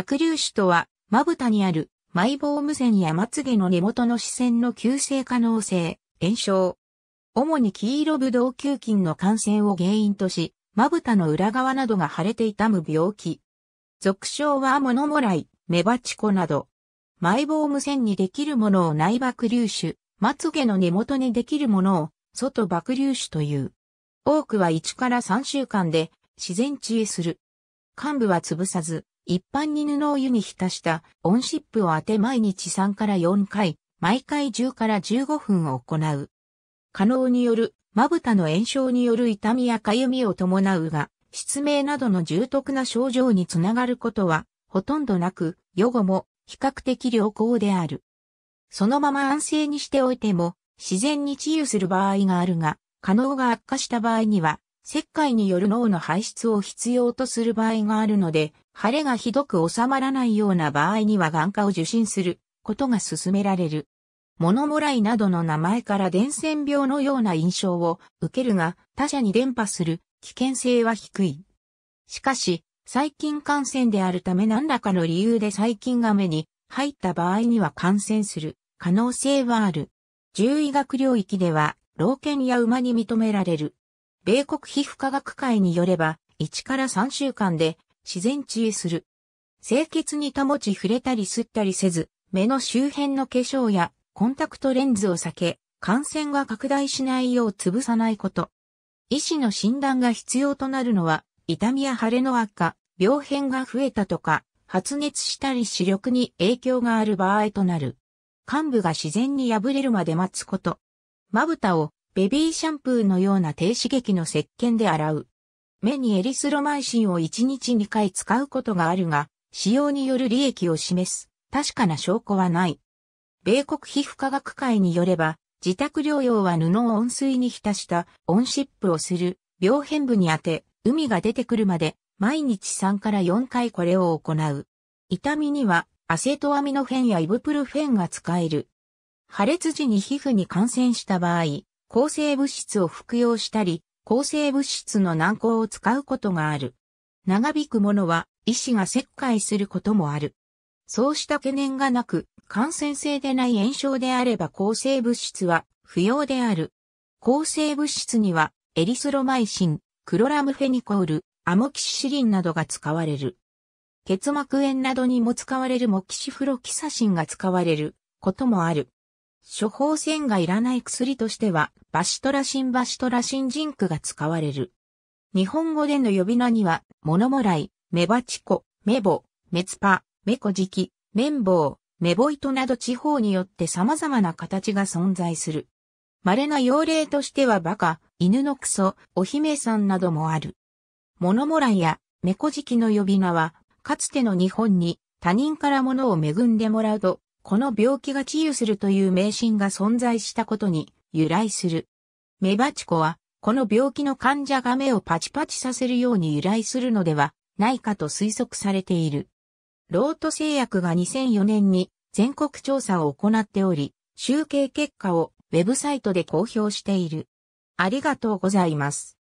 爆粒子とは、まぶたにある、マイボーム線やまつげの根元の視線の急性可能性、炎症。主に黄色ブドウ球菌の感染を原因とし、まぶたの裏側などが腫れて痛む病気。俗称はモノモライ、メバチコなど。マイボーム線にできるものを内爆粒子、まつげの根元にできるものを外爆粒子という。多くは1から3週間で自然治癒する。幹部は潰さず、一般に布を湯に浸した温湿布を当て毎日3から4回、毎回10から15分を行う。可能による、まぶたの炎症による痛みやかゆみを伴うが、失明などの重篤な症状につながることは、ほとんどなく、予後も比較的良好である。そのまま安静にしておいても、自然に治癒する場合があるが、可能が悪化した場合には、石灰による脳の排出を必要とする場合があるので、腫れがひどく収まらないような場合には眼科を受診することが勧められる。物もらいなどの名前から伝染病のような印象を受けるが他者に伝播する危険性は低い。しかし、細菌感染であるため何らかの理由で細菌が目に入った場合には感染する可能性はある。獣医学領域では、老犬や馬に認められる。米国皮膚科学会によれば、1から3週間で自然治癒する。清潔に保ち触れたり吸ったりせず、目の周辺の化粧やコンタクトレンズを避け、感染が拡大しないよう潰さないこと。医師の診断が必要となるのは、痛みや腫れの悪化、病変が増えたとか、発熱したり視力に影響がある場合となる。患部が自然に破れるまで待つこと。まぶたをベビーシャンプーのような低刺激の石鹸で洗う。目にエリスロマイシンを1日2回使うことがあるが、使用による利益を示す確かな証拠はない。米国皮膚科学会によれば、自宅療養は布を温水に浸した温湿布をする、病変部に当て、海が出てくるまで、毎日3から4回これを行う。痛みには、アセトアミノフェンやイブプルフェンが使える。破裂時に皮膚に感染した場合、抗生物質を服用したり、抗生物質の軟膏を使うことがある。長引くものは、医師が切開することもある。そうした懸念がなく、感染性でない炎症であれば抗生物質は不要である。抗生物質には、エリスロマイシン、クロラムフェニコール、アモキシシリンなどが使われる。結膜炎などにも使われるモキシフロキサシンが使われることもある。処方箋がいらない薬としては、バシトラシンバシトラシンジンクが使われる。日本語での呼び名には、モノモライ、メバチコ、メボ、メツパ、メコジキ、メンボウ、メボイトなど地方によって様々な形が存在する。稀な用例としてはバカ、犬のクソ、お姫さんなどもある。モノモライやメコジキの呼び名は、かつての日本に他人から物を恵んでもらうとこの病気が治癒するという迷信が存在したことに由来する。メバチコは、この病気の患者が目をパチパチさせるように由来するのではないかと推測されている。ロート製薬が2004年に全国調査を行っており、集計結果をウェブサイトで公表している。ありがとうございます。